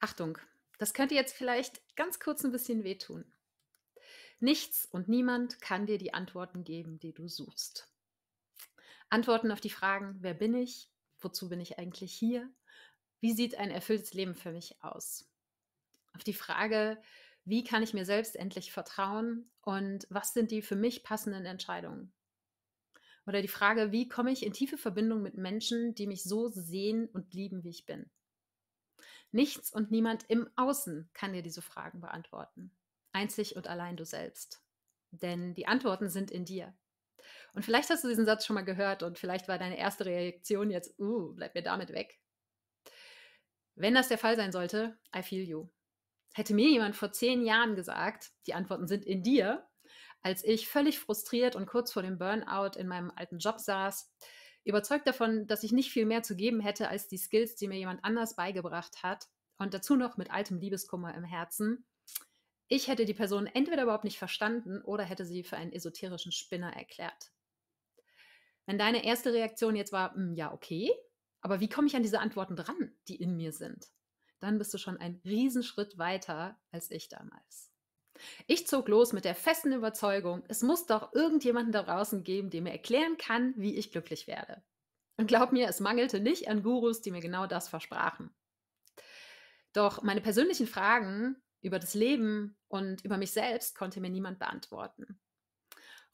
Achtung, das könnte jetzt vielleicht ganz kurz ein bisschen wehtun. Nichts und niemand kann dir die Antworten geben, die du suchst. Antworten auf die Fragen, wer bin ich? Wozu bin ich eigentlich hier? Wie sieht ein erfülltes Leben für mich aus? Auf die Frage, wie kann ich mir selbst endlich vertrauen und was sind die für mich passenden Entscheidungen? Oder die Frage, wie komme ich in tiefe Verbindung mit Menschen, die mich so sehen und lieben, wie ich bin? Nichts und niemand im Außen kann dir diese Fragen beantworten. Einzig und allein du selbst. Denn die Antworten sind in dir. Und vielleicht hast du diesen Satz schon mal gehört und vielleicht war deine erste Reaktion jetzt, uh, bleib mir damit weg. Wenn das der Fall sein sollte, I feel you. Hätte mir jemand vor zehn Jahren gesagt, die Antworten sind in dir, als ich völlig frustriert und kurz vor dem Burnout in meinem alten Job saß, überzeugt davon, dass ich nicht viel mehr zu geben hätte als die Skills, die mir jemand anders beigebracht hat und dazu noch mit altem Liebeskummer im Herzen. Ich hätte die Person entweder überhaupt nicht verstanden oder hätte sie für einen esoterischen Spinner erklärt. Wenn deine erste Reaktion jetzt war, hm, ja, okay, aber wie komme ich an diese Antworten dran, die in mir sind? Dann bist du schon einen Riesenschritt weiter als ich damals. Ich zog los mit der festen Überzeugung, es muss doch irgendjemanden da draußen geben, der mir erklären kann, wie ich glücklich werde. Und glaub mir, es mangelte nicht an Gurus, die mir genau das versprachen. Doch meine persönlichen Fragen über das Leben und über mich selbst konnte mir niemand beantworten.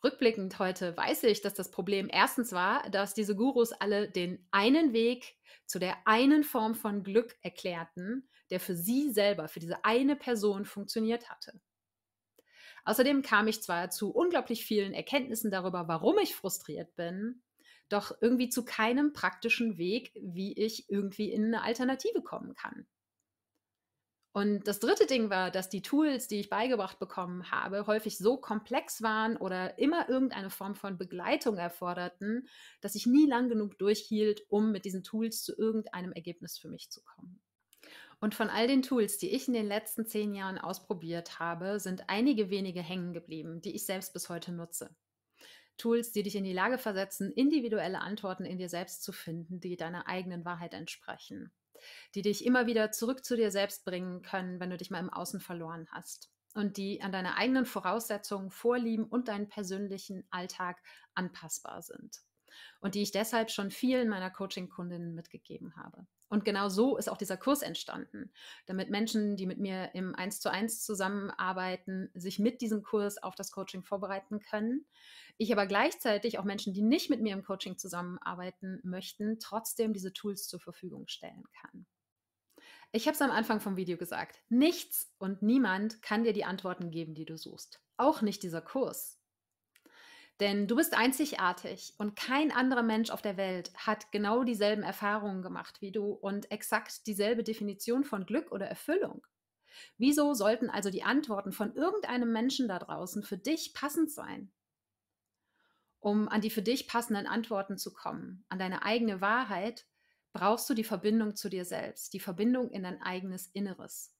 Rückblickend heute weiß ich, dass das Problem erstens war, dass diese Gurus alle den einen Weg zu der einen Form von Glück erklärten, der für sie selber, für diese eine Person funktioniert hatte. Außerdem kam ich zwar zu unglaublich vielen Erkenntnissen darüber, warum ich frustriert bin, doch irgendwie zu keinem praktischen Weg, wie ich irgendwie in eine Alternative kommen kann. Und das dritte Ding war, dass die Tools, die ich beigebracht bekommen habe, häufig so komplex waren oder immer irgendeine Form von Begleitung erforderten, dass ich nie lang genug durchhielt, um mit diesen Tools zu irgendeinem Ergebnis für mich zu kommen. Und von all den Tools, die ich in den letzten zehn Jahren ausprobiert habe, sind einige wenige hängen geblieben, die ich selbst bis heute nutze. Tools, die dich in die Lage versetzen, individuelle Antworten in dir selbst zu finden, die deiner eigenen Wahrheit entsprechen, die dich immer wieder zurück zu dir selbst bringen können, wenn du dich mal im Außen verloren hast und die an deine eigenen Voraussetzungen, Vorlieben und deinen persönlichen Alltag anpassbar sind und die ich deshalb schon vielen meiner Coaching-Kundinnen mitgegeben habe. Und genau so ist auch dieser Kurs entstanden, damit Menschen, die mit mir im 1 zu 1 zusammenarbeiten, sich mit diesem Kurs auf das Coaching vorbereiten können. Ich aber gleichzeitig auch Menschen, die nicht mit mir im Coaching zusammenarbeiten möchten, trotzdem diese Tools zur Verfügung stellen kann. Ich habe es am Anfang vom Video gesagt. Nichts und niemand kann dir die Antworten geben, die du suchst. Auch nicht dieser Kurs. Denn du bist einzigartig und kein anderer Mensch auf der Welt hat genau dieselben Erfahrungen gemacht wie du und exakt dieselbe Definition von Glück oder Erfüllung. Wieso sollten also die Antworten von irgendeinem Menschen da draußen für dich passend sein? Um an die für dich passenden Antworten zu kommen, an deine eigene Wahrheit, brauchst du die Verbindung zu dir selbst, die Verbindung in dein eigenes Inneres.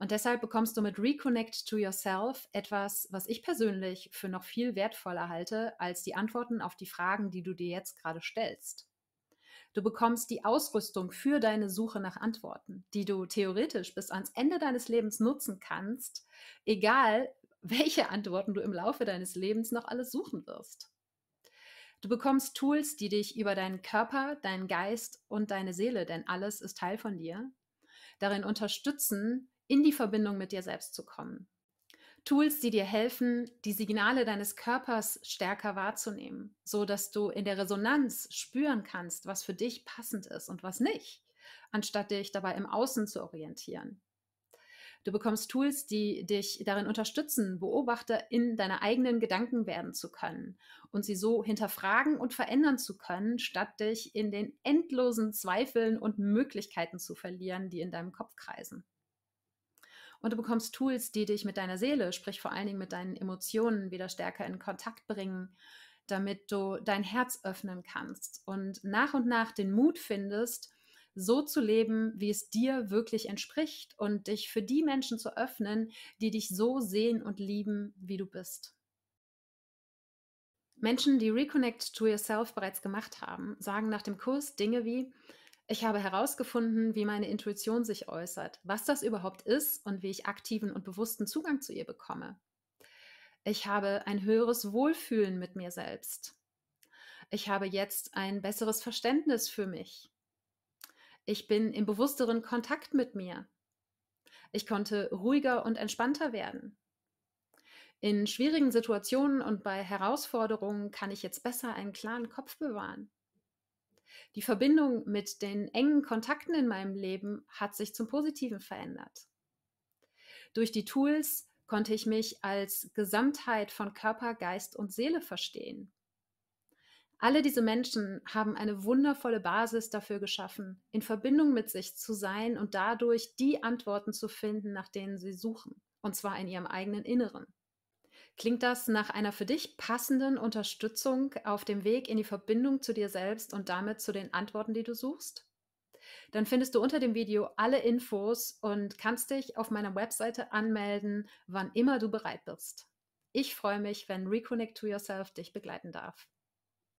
Und deshalb bekommst du mit Reconnect to Yourself etwas, was ich persönlich für noch viel wertvoller halte als die Antworten auf die Fragen, die du dir jetzt gerade stellst. Du bekommst die Ausrüstung für deine Suche nach Antworten, die du theoretisch bis ans Ende deines Lebens nutzen kannst, egal welche Antworten du im Laufe deines Lebens noch alles suchen wirst. Du bekommst Tools, die dich über deinen Körper, deinen Geist und deine Seele, denn alles ist Teil von dir, darin unterstützen, in die Verbindung mit dir selbst zu kommen. Tools, die dir helfen, die Signale deines Körpers stärker wahrzunehmen, so dass du in der Resonanz spüren kannst, was für dich passend ist und was nicht, anstatt dich dabei im Außen zu orientieren. Du bekommst Tools, die dich darin unterstützen, Beobachter in deiner eigenen Gedanken werden zu können und sie so hinterfragen und verändern zu können, statt dich in den endlosen Zweifeln und Möglichkeiten zu verlieren, die in deinem Kopf kreisen. Und du bekommst Tools, die dich mit deiner Seele, sprich vor allen Dingen mit deinen Emotionen wieder stärker in Kontakt bringen, damit du dein Herz öffnen kannst und nach und nach den Mut findest, so zu leben, wie es dir wirklich entspricht und dich für die Menschen zu öffnen, die dich so sehen und lieben, wie du bist. Menschen, die Reconnect to Yourself bereits gemacht haben, sagen nach dem Kurs Dinge wie, ich habe herausgefunden, wie meine Intuition sich äußert, was das überhaupt ist und wie ich aktiven und bewussten Zugang zu ihr bekomme. Ich habe ein höheres Wohlfühlen mit mir selbst. Ich habe jetzt ein besseres Verständnis für mich. Ich bin im bewussteren Kontakt mit mir. Ich konnte ruhiger und entspannter werden. In schwierigen Situationen und bei Herausforderungen kann ich jetzt besser einen klaren Kopf bewahren. Die Verbindung mit den engen Kontakten in meinem Leben hat sich zum Positiven verändert. Durch die Tools konnte ich mich als Gesamtheit von Körper, Geist und Seele verstehen. Alle diese Menschen haben eine wundervolle Basis dafür geschaffen, in Verbindung mit sich zu sein und dadurch die Antworten zu finden, nach denen sie suchen, und zwar in ihrem eigenen Inneren. Klingt das nach einer für dich passenden Unterstützung auf dem Weg in die Verbindung zu dir selbst und damit zu den Antworten, die du suchst? Dann findest du unter dem Video alle Infos und kannst dich auf meiner Webseite anmelden, wann immer du bereit bist. Ich freue mich, wenn Reconnect to Yourself dich begleiten darf.